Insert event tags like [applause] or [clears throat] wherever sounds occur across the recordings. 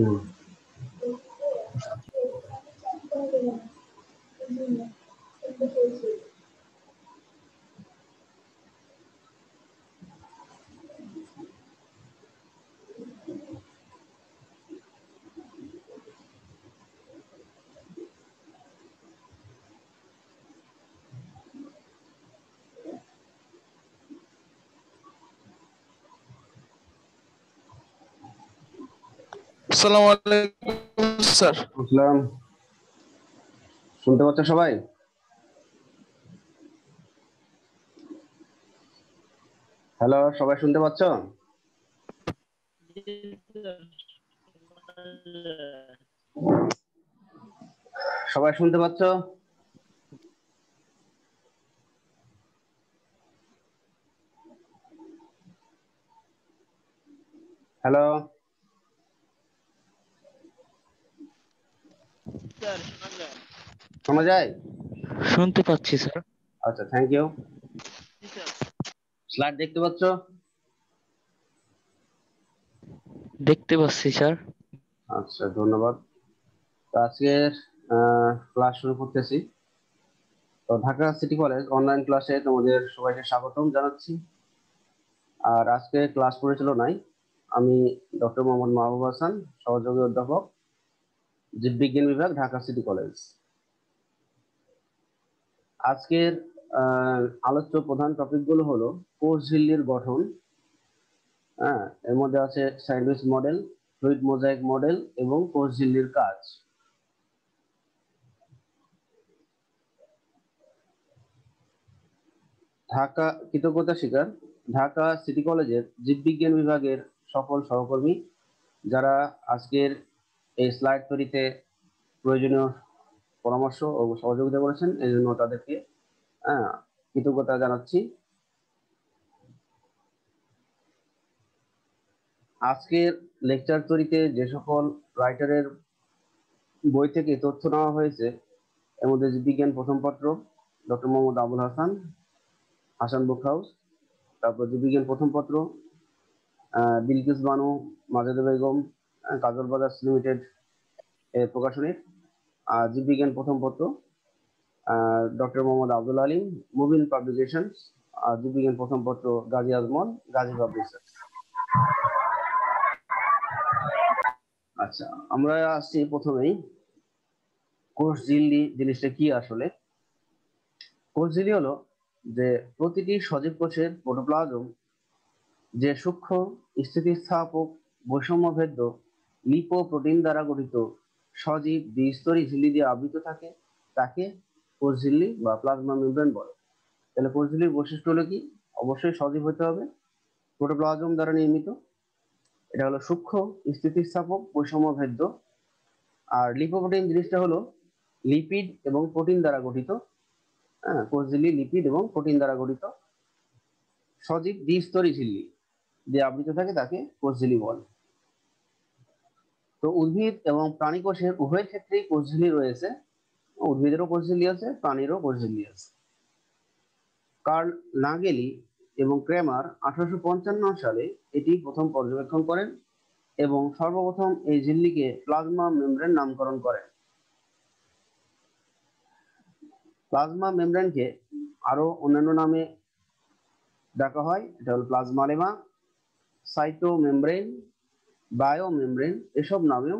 school আসসালামু আলাইকুম sir আসসালাম শুনতে পাচ্ছ সবাই হ্যালো সবাই শুনতে পাচ্ছ সবাই শুনতে পাচ্ছ হ্যালো স্যার শোনা যায় শুনতে পাচ্ছি স্যার আচ্ছা থ্যাংক ইউ স্লাইড দেখতে পাচ্ছ দেখতে পাচ্ছি স্যার আচ্ছা ধন্যবাদ আজকের ক্লাস শুরু করতেছি তো ঢাকা সিটি কলেজ অনলাইন ক্লাসে তোমাদের সবাইকে স্বাগতম জানাচ্ছি আর আজকে ক্লাস পরিচালনায় আমি ডক্টর মোহাম্মদ মাহবুব হাসান সহযোগী অধ্যাপক জীববিজ্ঞান বিভাগ ঢাকা সিটি কলেজ আজকের আলোচ্য প্রধান টপিকগুলো হলো কোষ ঝিল্লির গঠন হ্যাঁ এর মধ্যে আছে sandwich model fluid mosaic model এবং কোষ ঝিল্লির কাজ ঢাকা কৃতজ্ঞতা শিকার ঢাকা সিটি কলেজের জীববিজ্ঞান বিভাগের সকল সহকর্মী যারা আজকের এই স্লাইড তৈরিতে প্রয়োজনীয় পরামর্শ ও সহযোগিতা করেছেন এই জন্য তাদেরকে হ্যাঁ, কৃতজ্ঞতা জানাচ্ছি আজকের লেকচার তৈরিতে যে সকল রাইটারের বই থেকে তথ্য নেওয়া হয়েছে এর মধ্যে জীববিজ্ঞান প্রথম পত্র doctor Mohammad Abul Hasan Hasan Book House তারপর জীববিজ্ঞান প্রথম পত্র বিলকিস বানু মাজেদ বেগম কাজল ব্রাদার্স লিমিটেড এর প্রকাশনীর জীববিজ্ঞান প্রথম পত্র ডক্টর মোহাম্মদ আব্দুল আলিম মুবিন আর জীববিজ্ঞান প্রথম পত্র গাজী আজমল গাজী পাবলিকেশন আচ্ছা আমরা আসছি প্রথমেই কোষ ঝিল্লি জিনিসটা কি আসলে কোষ ঝিল্লি হলো যে প্রতিটি সজীব কোষের প্রোটোপ্লাজম যে সূক্ষ্ম স্থিতিস্থাপক বৈষম্যভেদ্য প্রোটিন দ্বারা গঠিত সজীব দ্বিস্তরী ঝিল্লি দিয়ে আবৃত থাকে তাকে কোষ ঝিল্লি বা প্লাজমা মেমব্রেন বলে তাহলে কোষ ঝিল্লির বৈশিষ্ট্য হলো কি অবশ্যই সজীব হতে হবে প্রোটোপ্লাজম দ্বারা নির্মিত এটা হলো সূক্ষ্ম স্থিতিস্থাপক বৈষম্য ভেদ্য আর লিপোপ্রোটিন জিনিসটা হলো লিপিড এবং প্রোটিন দ্বারা গঠিত হ্যাঁ কোষ ঝিল্লি লিপিড এবং প্রোটিন দ্বারা গঠিত সজীব দ্বিস্তরী ঝিল্লি যে আবৃত থাকে তাকে কোষ ঝিল্লি বলে তো উদ্ভিদ এবং প্রাণী কোষের উভয় ক্ষেত্রেই কোষঝিলি রয়েছে উদ্ভিদেরও কোষঝিলি আছে প্রাণীরও কোষঝিলি আছে কার্ল নাগেলি এবং ক্রেমার আঠারোশো সালে এটি প্রথম পর্যবেক্ষণ করেন এবং সর্বপ্রথম এই ঝিল্লিকে প্লাজমা মেমব্রেন নামকরণ করেন প্লাজমা মেমব্রেনকে আরও অন্যান্য নামে ডাকা হয় এটা হল plasma cyto membrane bio membrane এসব নামেও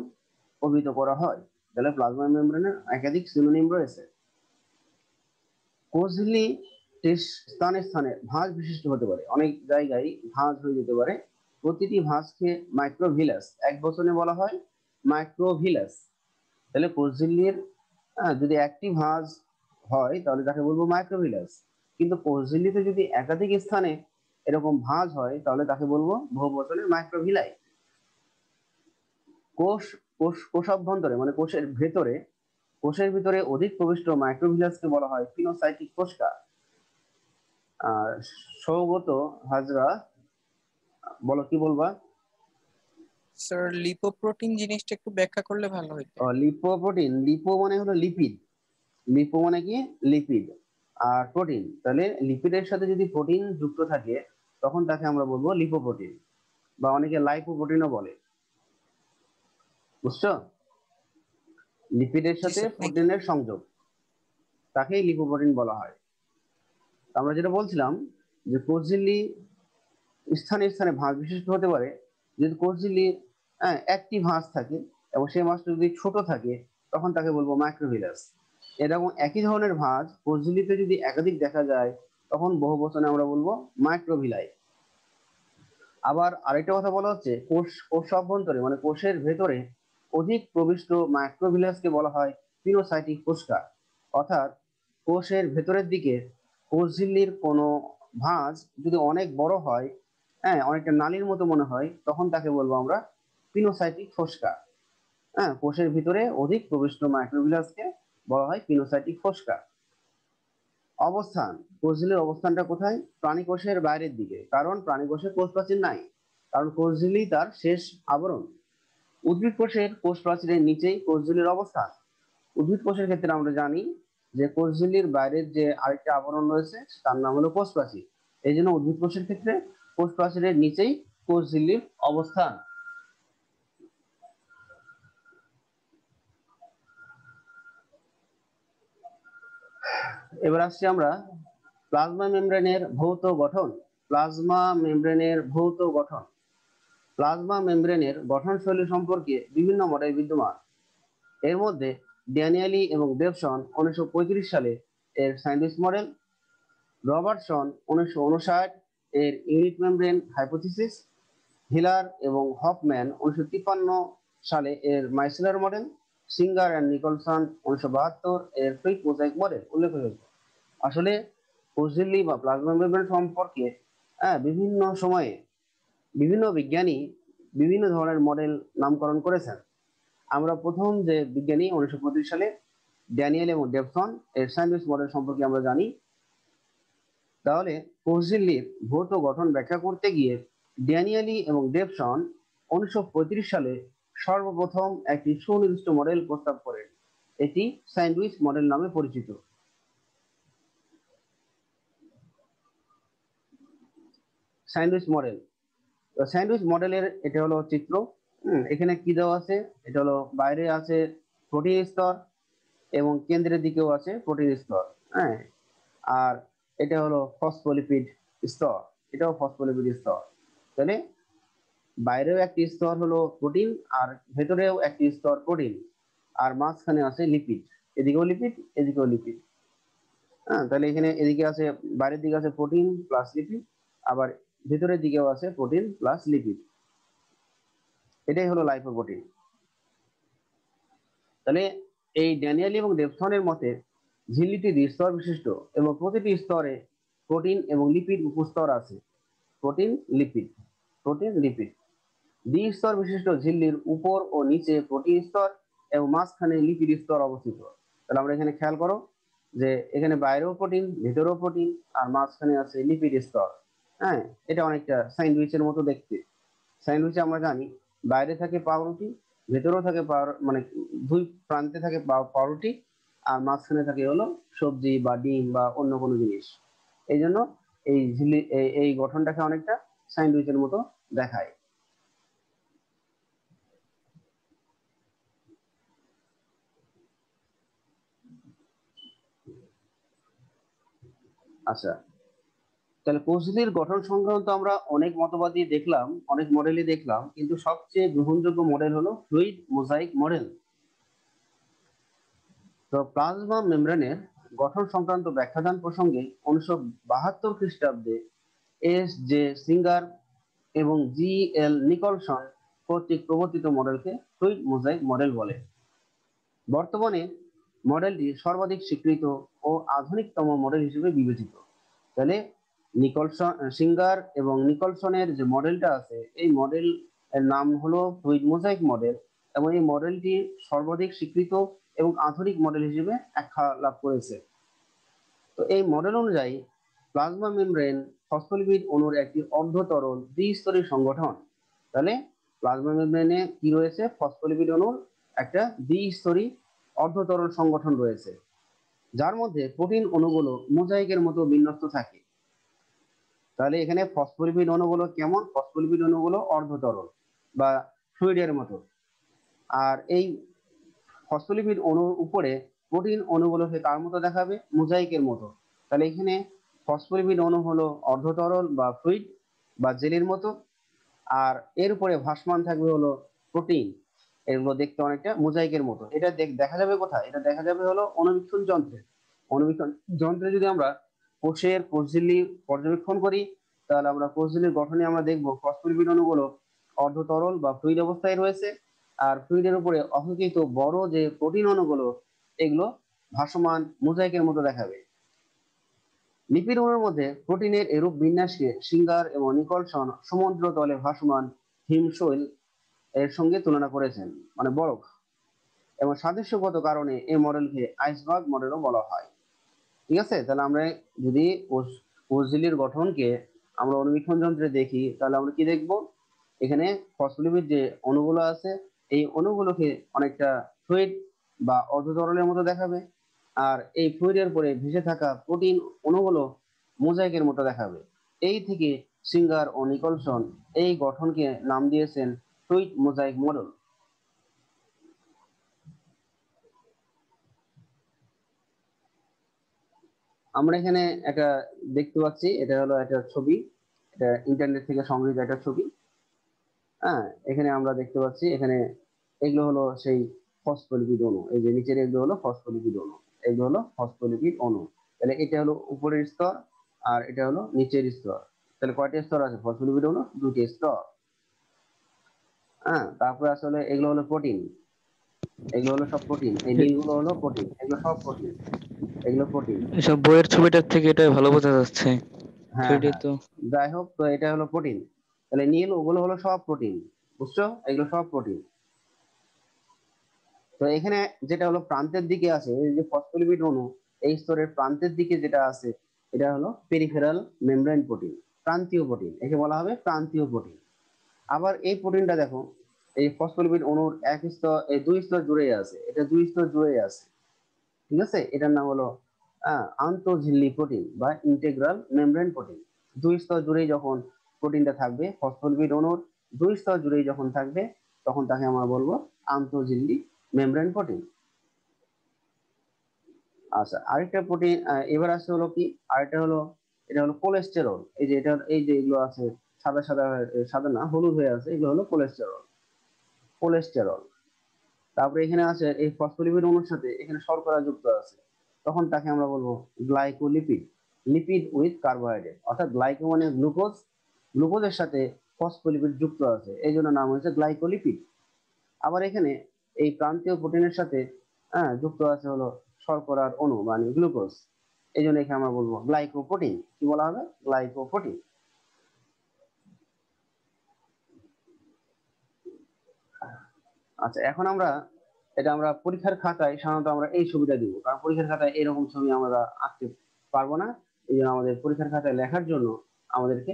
অভিহিত করা হয় তাহলে প্লাজমা মেমব্রেনের একাধিক সিনোনিম রয়েছে কোজলি স্থানে স্থানে ভাঁজ বিশিষ্ট হতে পারে অনেক জায়গায় ভাঁজ হয়ে যেতে পারে প্রতিটি ভাঁজকে মাইক্রোভিলাস এক বচনে বলা হয় মাইক্রোভিলাস তাহলে কোজলির যদি একটি ভাঁজ হয় তাহলে তাকে বলবো মাইক্রোভিলাস কিন্তু কোজলিতে যদি একাধিক স্থানে এরকম ভাঁজ হয় তাহলে তাকে বলবো বহুবচনে মাইক্রোভিলাই কোষ কোষ কোষ অভ্যন্তরে মানে কোষের ভেতরে কোষের ভিতরে অধিক প্রবিষ্ট মাইক্রোভিলাসকে বলা হয় ফিনোসাইটিক কোষকা সৌগত হাজরা বলো কি বলবা স্যার লিপোপ্রোটিন জিনিসটা একটু ব্যাখ্যা করলে ভালো হতো লিপোপ্রোটিন লিপো মানে হলো লিপিড লিপো মানে কি লিপিড আর প্রোটিন তাহলে লিপিডের সাথে যদি প্রোটিন যুক্ত থাকে তখন তাকে আমরা বলবো লিপোপ্রোটিন বা অনেকে লাইপোপ্রোটিনও বলে বুঝছো লিপিডের সাথে প্রোটিনের সংযোগ তাকেই লিপোপ্রোটিন বলা হয় আমরা যেটা বলছিলাম যে কোষঝিল্লি স্থানে স্থানে ভাঁজ বিশিষ্ট হতে পারে যদি কোষঝিল্লি হ্যাঁ একটি ভাঁজ থাকে এবং সেই ভাঁজটা যদি ছোট থাকে তখন তাকে বলবো মাইক্রোভিলাস এরকম একই ধরনের ভাঁজ কোষঝিল্লিতে যদি একাধিক দেখা যায় তখন বহু বচনে আমরা বলবো মাইক্রোভিলাই আবার আরেকটা কথা বলা হচ্ছে কোষ কোষ অভ্যন্তরে মানে কোষের ভেতরে অধিক প্রবিষ্ট মাইক্রোভিলাসকে বলা হয় পিনোসাইটিক কোষকা অর্থাৎ কোষের ভেতরের দিকে কোষঝিল্লির কোনো ভাঁজ যদি অনেক বড় হয় হ্যাঁ অনেকটা নালির মতো মনে হয় তখন তাকে বলবো আমরা পিনোসাইটিক ফোসকা হ্যাঁ কোষের ভিতরে অধিক প্রবিষ্ট মাইক্রোভিলাসকে বলা হয় পিনোসাইটিক ফোসকা অবস্থান কোষঝিলির অবস্থানটা কোথায় প্রাণী কোষের বাইরের দিকে কারণ প্রাণী কোষে কোষ প্রাচীর নাই কারণ কোষঝিলি তার শেষ আবরণ উদ্ভিদ কোষের কোষ প্রাচীরের নিচেই কোষঝুলির অবস্থান উদ্ভিদ কোষের ক্ষেত্রে আমরা জানি যে কোষঝুলির বাইরের যে আরেকটা আবরণ রয়েছে তার নাম হলো কোষ প্রাচীর এই জন্য উদ্ভিদ কোষের ক্ষেত্রে কোষ প্রাচীরের নিচেই কোষঝুলির অবস্থান এবার আসছি আমরা প্লাজমা মেমব্রেনের ভৌত গঠন প্লাজমা মেমব্রেনের ভৌত গঠন প্লাজমা মেমব্রেনের গঠনশৈলী সম্পর্কে বিভিন্ন মডেল বিদ্যমান এর মধ্যে ড্যানিয়ালি এবং দেবসন উনিশশো সালে এর সায়েন্টিস্ট মডেল রবার্টসন উনিশশো এর ইউনিট মেমব্রেন হাইপোথিসিস হিলার এবং হপম্যান উনিশশো সালে এর micellar model Singer and Nicolson উনিশশো এর ফ্রিক মোজাইক মডেল উল্লেখযোগ্য আসলে ফজিলি বা প্লাজমা মেমব্রেন সম্পর্কে হ্যাঁ বিভিন্ন সময়ে বিভিন্ন বিজ্ঞানী বিভিন্ন ধরনের মডেল নামকরণ করেছেন আমরা প্রথম যে বিজ্ঞানী উনিশশো সালে ড্যানিয়েল এবং ডেভসন এর স্যান্ডউইচ মডেল সম্পর্কে আমরা জানি তাহলে কোহজিল্লির ভৌত গঠন ব্যাখ্যা করতে গিয়ে ড্যানিয়েলি এবং ডেভসন উনিশশো সালে সর্বপ্রথম একটি সুনির্দিষ্ট মডেল প্রস্তাব করেন এটি স্যান্ডউইচ মডেল নামে পরিচিত স্যান্ডউইচ মডেল স্যান্ডউইচ মডেলের এটা হলো চিত্র এখানে কি দেওয়া আছে এটা হলো বাইরে আছে প্রোটিন স্তর এবং কেন্দ্রের দিকেও আছে প্রোটিন স্তর হ্যাঁ আর এটা হলো ফসফোলিপিড স্তর এটাও ফসফোলিপিড স্তর তাহলে বাইরেও একটি স্তর হলো প্রোটিন আর ভেতরেও একটি স্তর প্রোটিন আর মাঝখানে আছে লিপিড এদিকেও লিপিড এদিকেও লিপিড হ্যাঁ তাহলে এখানে এদিকে আছে বাইরের দিকে আছে প্রোটিন প্লাস লিপিড আবার ভিতরের দিকেও আছে প্রোটিন প্লাস লিপিড এটাই হলো লাইপোপ্রোটিন তাহলে এই ড্যানিয়ালি এবং ডেপথনের মতে ঝিল্লিটি দ্বিস্তর বিশিষ্ট এবং প্রতিটি স্তরে প্রোটিন এবং লিপিড উপস্তর আছে প্রোটিন লিপিড প্রোটিন লিপিড দ্বিস্তর বিশিষ্ট ঝিল্লির উপর ও নিচে প্রোটিন স্তর এবং মাঝখানে লিপিড স্তর অবস্থিত তাহলে আমরা এখানে খেয়াল করো যে এখানে বাইরেও প্রোটিন ভিতরেও প্রোটিন আর মাঝখানে আছে লিপিড স্তর হ্যাঁ এটা অনেকটা স্যান্ডউইচের মতো দেখতে স্যান্ডউইচ আমরা জানি বাইরে থাকে পাউরুটি ভেতরেও থাকে মানে দুই প্রান্তে থাকে পাউরুটি আর মাঝখানে থাকে হলো সবজি বা ডিম বা অন্য কোনো জিনিস এই জন্য এই ঝিলি এই গঠনটাকে অনেকটা স্যান্ডউইচের মতো দেখায় আচ্ছা তাহলে পরিস্থিতির গঠন সংক্রান্ত আমরা অনেক মতবাদই দেখলাম অনেক মডেলই দেখলাম কিন্তু সবচেয়ে গ্রহণযোগ্য মডেল হলো ফ্লুইড মোজাইক মডেল তো প্লাজমা মেমব্রেনের গঠন সংক্রান্ত ব্যাখ্যাদান প্রসঙ্গে উনিশশো বাহাত্তর খ্রিস্টাব্দে এস জে সিঙ্গার এবং জি এল নিকলসন কর্তৃক প্রবর্তিত মডেলকে ফ্লুইড মোজাইক মডেল বলে বর্তমানে মডেলটি সর্বাধিক স্বীকৃত ও আধুনিকতম মডেল হিসেবে বিবেচিত তাহলে নিকলসন সিঙ্গার এবং নিকলসনের যে মডেলটা আছে এই মডেল এর নাম হলো ফ্লুইড মোজাইক মডেল এবং এই মডেলটি সর্বাধিক স্বীকৃত এবং আধুনিক মডেল হিসেবে আখ্যা লাভ করেছে তো এই মডেল অনুযায়ী প্লাজমা মেমব্রেন ফসফোলিপিড অণুর একটি অর্ধতরল দ্বিস্তরী সংগঠন তাহলে প্লাজমা মেমব্রেনে কি রয়েছে ফসফোলিপিড অণুর একটা দ্বিস্তরী অর্ধতরল সংগঠন রয়েছে যার মধ্যে প্রোটিন অণুগুলো মোজাইকের মতো বিন্যস্ত থাকে তাহলে এখানে ফসফোলিপিড অণুগুলো কেমন ফসফোলিপিড অণুগুলো অর্ধ তরল বা ফ্লুইডের মতো আর এই ফসফোলিপিড অণুর উপরে প্রোটিন সে তার মতো দেখাবে মোজাইকের মতো তাহলে এখানে ফসফোলিপিড অণু হলো অর্ধ তরল বা ফ্লুইড বা জেলির মতো আর এর উপরে ভাসমান থাকবে হলো প্রোটিন এগুলো দেখতে অনেকটা মোজাইকের মতো এটা দেখা যাবে কোথায় এটা দেখা যাবে হলো অনুবীক্ষণ যন্ত্রে অনুবীক্ষণ যন্ত্রে যদি আমরা কোষের কোষঝিল্লি পর্যবেক্ষণ করি তাহলে আমরা কোষঝিল্লির গঠনে আমরা দেখব ফসফোলিপিড অণুগুলো অর্ধ তরল বা ফ্লুইড অবস্থায় রয়েছে আর ফ্লুইডের উপরে অপেক্ষিত বড় যে প্রোটিন অণুগুলো এগুলো ভাসমান মোজাইকের মতো দেখাবে লিপিড অণুর মধ্যে প্রোটিনের এরূপ বিন্যাসকে সিঙ্গার এবং নিকলসন সমুদ্র তলে ভাসমান হিমশৈল এর সঙ্গে তুলনা করেছেন মানে বরফ এবং সাদৃশ্যগত কারণে এই মডেলকে আইসবার্গ মডেলও বলা হয় ঠিক আছে তাহলে আমরা যদি ওজলির গঠনকে আমরা অনুবীক্ষণ যন্ত্রে দেখি তাহলে আমরা কি দেখব এখানে ফসফোলিপিড যে অণুগুলো আছে এই অণুগুলোকে অনেকটা ফ্লুইড বা অর্ধতরলের মতো দেখাবে আর এই ফ্লুইডের পরে ভেসে থাকা প্রোটিন অণুগুলো মোজাইকের মতো দেখাবে এই থেকে সিঙ্গার ও নিকলসন এই গঠনকে নাম দিয়েছেন ফ্লুইড মোজাইক মডেল আমরা এখানে একটা দেখতে পাচ্ছি এটা হলো একটা ছবি এটা ইন্টারনেট থেকে সংগৃহীত একটা ছবি হ্যাঁ এখানে আমরা দেখতে পাচ্ছি এখানে এগুলো হলো সেই ফসফোলিপিড অণু এই যে নিচের এগুলো হলো ফসফোলিপিড অণু এগুলো হলো ফসফোলিপিড অণু তাহলে এটা হলো উপরের স্তর আর এটা হলো নিচের স্তর তাহলে কয়টি স্তর আছে ফসফোলিপিড অণু দুটি স্তর হ্যাঁ তারপরে আসলে এগুলো হলো প্রোটিন এগুলো হলো সব প্রোটিন এই হ্যাঁ। নীলগুলো হলো প্রোটিন এগুলো সব প্রোটিন এগুলো প্রোটিন এসব বইয়ের ছবিটার থেকে এটা ভালো বোঝা যাচ্ছে হ্যাঁ, হ্যাঁ তো যাই হোক তো এটা হলো প্রোটিন তাহলে নীল ওগুলো হলো সব প্রোটিন বুঝছো এগুলো সব প্রোটিন তো এখানে যেটা হলো প্রান্তের দিকে আছে এই যে ফসফোলিপিড অণু এই স্তরের প্রান্তের দিকে যেটা আছে এটা হলো পেরিফেরাল মেমব্রেন প্রোটিন প্রান্তীয় প্রোটিন একে বলা হবে প্রান্তীয় প্রোটিন আবার এই প্রোটিনটা দেখো এই ফসফোলিপিড অণুর এক স্তর এই দুই স্তর জুড়ে আছে এটা দুই স্তর জুড়ে আছে ঠিক আছে এটার নাম হলো আন্তঃঝিল্লি প্রোটিন বা ইন্টেগ্রাল মেমব্রেন প্রোটিন দুই স্তর জুড়েই যখন প্রোটিনটা থাকবে ফসফোলিপিড অনুর দুই স্তর জুড়েই যখন থাকবে তখন তাকে আমরা বলবো আন্তঃঝিল্লি মেমব্রেন প্রোটিন আচ্ছা আরেকটা প্রোটিন এবার আসে হলো কি আরেকটা হলো এটা হলো কোলেস্টেরল এই যে এটা এই যে এগুলো আছে সাদা সাদা সাদা না হলুদ হয়ে আছে এগুলো হলো কোলেস্টেরল কোলেস্টেরল তারপরে এখানে আছে এই ফসফোলিপিড অণুর সাথে এখানে শর্করা যুক্ত আছে তখন তাকে আমরা বলবো গ্লাইকোলিপিড লিপিড উইথ কার্বোহাইড্রেট অর্থাৎ গ্লাইকো মানে গ্লুকোজ গ্লুকোজের সাথে ফসফোলিপিড যুক্ত আছে এই জন্য নাম হয়েছে গ্লাইকোলিপিড আবার এখানে এই প্রান্তীয় প্রোটিনের সাথে হ্যাঁ যুক্ত আছে হলো শর্করার অণু মানে গ্লুকোজ এই জন্য এখানে আমরা বলবো গ্লাইকোপ্রোটিন কি বলা হবে গ্লাইকোপ্রোটিন আচ্ছা এখন আমরা এটা আমরা পরীক্ষার খাতায় সাধারণত আমরা এই ছবিটা দিব কারণ পরীক্ষার খাতায় এরকম ছবি আমরা আঁকতে পারবো না এই জন্য আমাদের পরীক্ষার খাতায় লেখার জন্য আমাদেরকে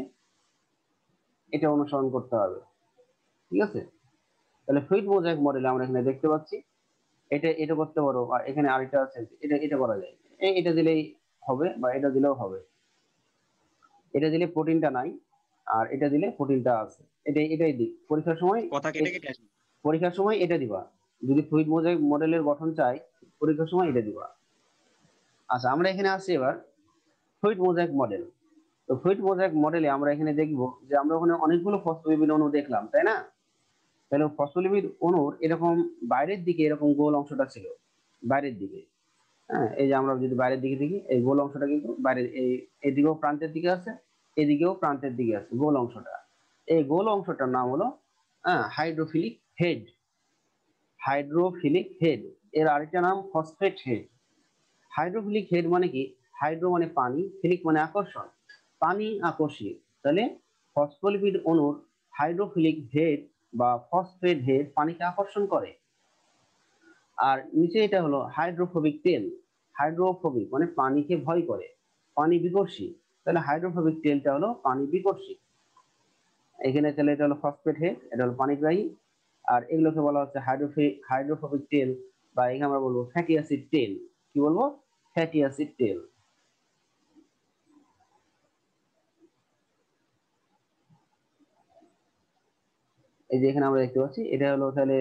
এটা অনুসরণ করতে হবে ঠিক আছে তাহলে ফ্লুইড মোজাইক মডেল আমরা এখানে দেখতে পাচ্ছি এটা এটা করতে পারো আর এখানে আরেকটা আছে এটা এটা করা যায় এটা দিলেই হবে বা এটা দিলেও হবে এটা দিলে প্রোটিনটা নাই আর এটা দিলে প্রোটিনটা আছে এটাই এটাই দিক পরীক্ষার সময় কথা কেটে কেটে আসবে পরীক্ষার সময় এটা দিবা যদি ফ্লুইড মোজাইক মডেলের গঠন চাই পরীক্ষার সময় এটা দিবা আচ্ছা আমরা এখানে আসছি এবার ফ্লুইড মোজাইক মডেল তো ফ্লুইড মোজাইক মডেলে আমরা এখানে দেখব যে আমরা ওখানে অনেকগুলো ফসফোলিপিড অণু দেখলাম তাই না তাহলে ফসফোলিপিড অণুর এরকম বাইরের দিকে এরকম গোল অংশটা ছিল বাইরের দিকে হ্যাঁ এই যে আমরা যদি বাইরের দিকে দেখি এই গোল অংশটা কিন্তু বাইরের এই এদিকেও প্রান্তের দিকে আছে এদিকেও প্রান্তের দিকে আছে গোল অংশটা এই গোল অংশটার নাম হলো হ্যাঁ হাইড্রোফিলিক হেড হাইড্রোফিলিক হেড এর আরেকটা নাম ফসফেট হেড হাইড্রোফিলিক হেড মানে কি হাইড্রো মানে পানি ফিলিক মানে আকর্ষণ পানি আকর্ষী তাহলে ফসফোলিপিড অনুর হাইড্রোফিলিক হেড বা ফসফেট হেড পানিকে আকর্ষণ করে আর নিচে এটা হলো হাইড্রোফোবিক তেল হাইড্রোফোবিক মানে পানিকে ভয় করে পানি বিকর্ষী তাহলে হাইড্রোফোবিক তেলটা হলো পানি বিকর্ষী এখানে তাহলে এটা হলো ফসফেট হেড এটা হলো পানিগ্রাহী আর এগুলোকে বলা হচ্ছে হাইড্রোফিক হাইড্রোফোবিক তেল বা এখানে আমরা বলবো ফ্যাটি অ্যাসিড তেল কি বলবো ফ্যাটি অ্যাসিড তেল এই যে এখানে আমরা দেখতে পাচ্ছি এটা হলো তাহলে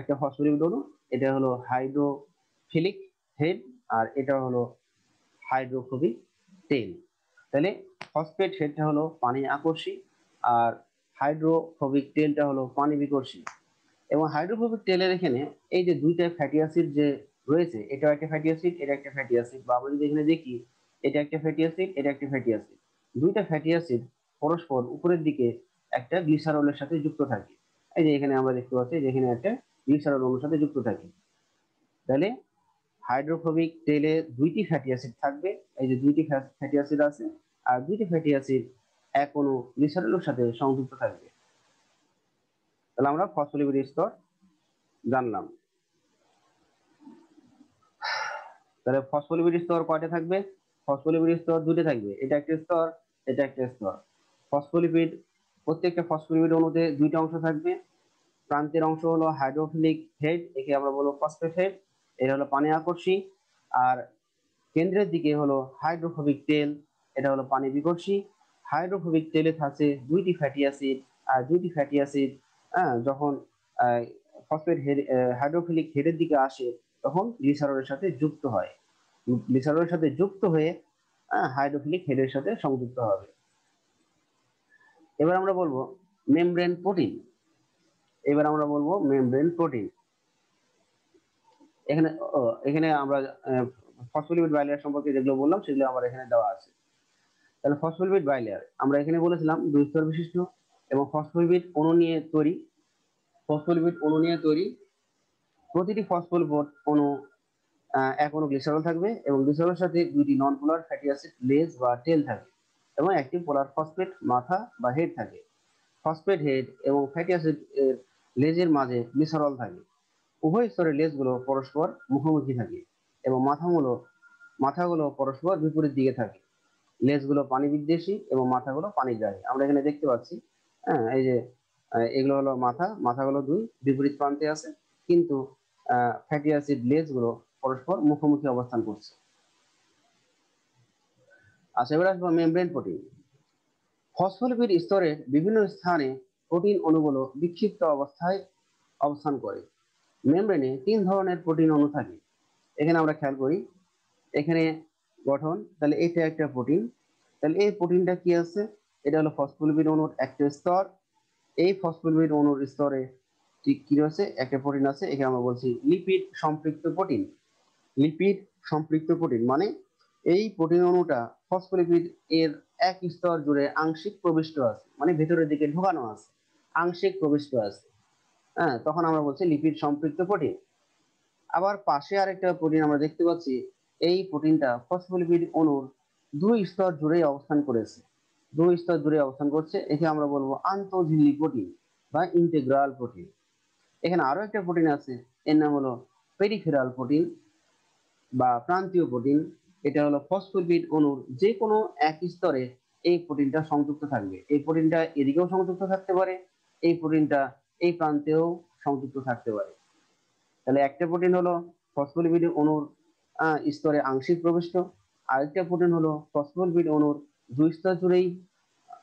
একটা ফসফরিক অণু এটা হলো হাইড্রোফিলিক হেড আর এটা হলো হাইড্রোফোবিক তেল তাহলে ফসফেট হেডটা হলো পানি আকর্ষী আর হাইড্রোফোবিক তেলটা হলো পানি বিকর্ষী এবং হাইড্রোফোবিক তেলের এখানে এই যে দুইটা ফ্যাটি অ্যাসিড যে রয়েছে এটা একটা ফ্যাটি অ্যাসিড এটা একটা ফ্যাটি অ্যাসিড বা আমরা যদি এখানে দেখি এটা একটা ফ্যাটি অ্যাসিড এটা একটা ফ্যাটি অ্যাসিড দুইটা ফ্যাটি অ্যাসিড পরস্পর উপরের দিকে একটা গ্লিসারলের সাথে যুক্ত থাকে এই যে এখানে আমরা দেখতে পাচ্ছি যে এখানে একটা গ্লিসারল অণুর সাথে যুক্ত থাকে তাহলে হাইড্রোফোবিক তেলে দুইটি ফ্যাটি অ্যাসিড থাকবে এই যে দুইটি ফ্যাটি অ্যাসিড আছে আর দুইটি ফ্যাটি অ্যাসিড এক অনু নিসারেলুর সাথে সংযুক্ত থাকবে তাহলে আমরা ফসফোলিপিড স্তর জানলাম তাহলে ফসফোলিপিড স্তর কয়টা থাকবে ফসফোলিপিড স্তর দুটো থাকবে এটা একটা স্তর এটা একটা স্তর ফসফোলিপিড প্রত্যেকটা ফসফোলিপিড অনুতে দুইটা অংশ থাকবে প্রান্তের অংশ হলো হাইড্রোফিলিক হেড একে আমরা বলবো ফসফেট হেড এটা হলো পানি আকর্ষী আর কেন্দ্রের দিকে হলো হাইড্রোফোবিক তেল এটা হলো পানি বিকর্ষী হাইড্রোফোবিক তেলে থাকে দুইটি ফ্যাটি অ্যাসিড আর দুইটি ফ্যাটি অ্যাসিড যখন ফসফেট হাইড্রোফিলিক হেডের দিকে আসে তখন গ্লিসারলের সাথে যুক্ত হয় গ্লিসারলের সাথে যুক্ত হয়ে হাইড্রোফিলিক হ্যাঁ, হেডের সাথে সংযুক্ত হবে এবার আমরা বলবো মেমব্রেন প্রোটিন এবার আমরা বলবো মেমব্রেন প্রোটিন এখানে এখানে আমরা ফসফোলিপিড বাইলেয়ার সম্পর্কে যেগুলো বললাম সেগুলো আমার এখানে দেওয়া আছে তাহলে ফসফোলিপিড বাইলেয়ার আমরা এখানে বলেছিলাম দুই স্তর বিশিষ্ট এবং ফসফোলিপিড অণু নিয়ে তৈরি ফসফোলিপিড অণু নিয়ে তৈরি প্রতিটি ফসফোলিপিড অণু এক অণু গ্লিসারল থাকবে এবং গ্লিসারলের সাথে দুটি নন পোলার ফ্যাটি অ্যাসিড লেজ বা টেল থাকে এবং একটি পোলার ফসফেট মাথা বা হেড থাকে ফসফেট হেড এবং ফ্যাটি অ্যাসিড এর লেজের মাঝে গ্লিসারল থাকে উভয় স্তরের লেজগুলো পরস্পর মুখোমুখি থাকে এবং মাথাগুলো মাথাগুলো পরস্পর বিপরীত দিকে থাকে লেজগুলো পানি বিদ্বেষী এবং মাথাগুলো পানি যায় আমরা এখানে দেখতে পাচ্ছি হ্যাঁ এই যে এগুলো হলো মাথা মাথাগুলো দুই বিপরীত প্রান্তে আছে কিন্তু ফ্যাটি অ্যাসিড লেজগুলো পরস্পর মুখোমুখি অবস্থান করছে আচ্ছা এবার আসবো মেমব্রেন প্রোটিন ফসফোলিপিড স্তরের বিভিন্ন স্থানে প্রোটিন অণুগুলো বিক্ষিপ্ত অবস্থায় অবস্থান করে মেমব্রেনে তিন ধরনের প্রোটিন অণু থাকে এখানে আমরা খেয়াল করি এখানে গঠন তাহলে এটা একটা প্রোটিন তাহলে এই প্রোটিনটা কি আছে এটা হলো ফসফোলিপিড অণুর একটা স্তর এই ফসফোলিপিড অণুর স্তরে ঠিক কি রয়েছে একটা প্রোটিন আছে একে আমরা বলছি লিপিড সম্পৃক্ত প্রোটিন লিপিড সম্পৃক্ত প্রোটিন মানে এই প্রোটিন অণুটা ফসফোলিপিড এর এক স্তর জুড়ে আংশিক প্রবিষ্ট আছে মানে ভেতরের দিকে ঢোকানো আছে আংশিক প্রবিষ্ট আছে হ্যাঁ তখন আমরা বলছি লিপিড সম্পৃক্ত প্রোটিন আবার পাশে আরেকটা প্রোটিন আমরা দেখতে পাচ্ছি এই প্রোটিনটা ফসফোলিপিড অণুর দুই স্তর জুড়ে অবস্থান করেছে দুই স্তর জুড়ে অবস্থান করছে একে আমরা বলবো আন্তঃঝিল্লি প্রোটিন বা ইন্টেগ্রাল প্রোটিন এখানে আরও একটা প্রোটিন আছে এর নাম হলো পেরিফেরাল প্রোটিন বা প্রান্তীয় প্রোটিন এটা হলো ফসফোলিপিড অণুর যে কোনো এক স্তরে এই প্রোটিনটা সংযুক্ত থাকবে এই প্রোটিনটা এদিকেও সংযুক্ত থাকতে পারে এই প্রোটিনটা এই প্রান্তেও সংযুক্ত থাকতে পারে তাহলে একটা প্রোটিন হলো ফসফোলিপিড অণুর স্তরে আংশিক প্রবিষ্ট আরেকটা প্রোটিন হলো ফসফোলিপিড অণুর দুই স্তর জুড়েই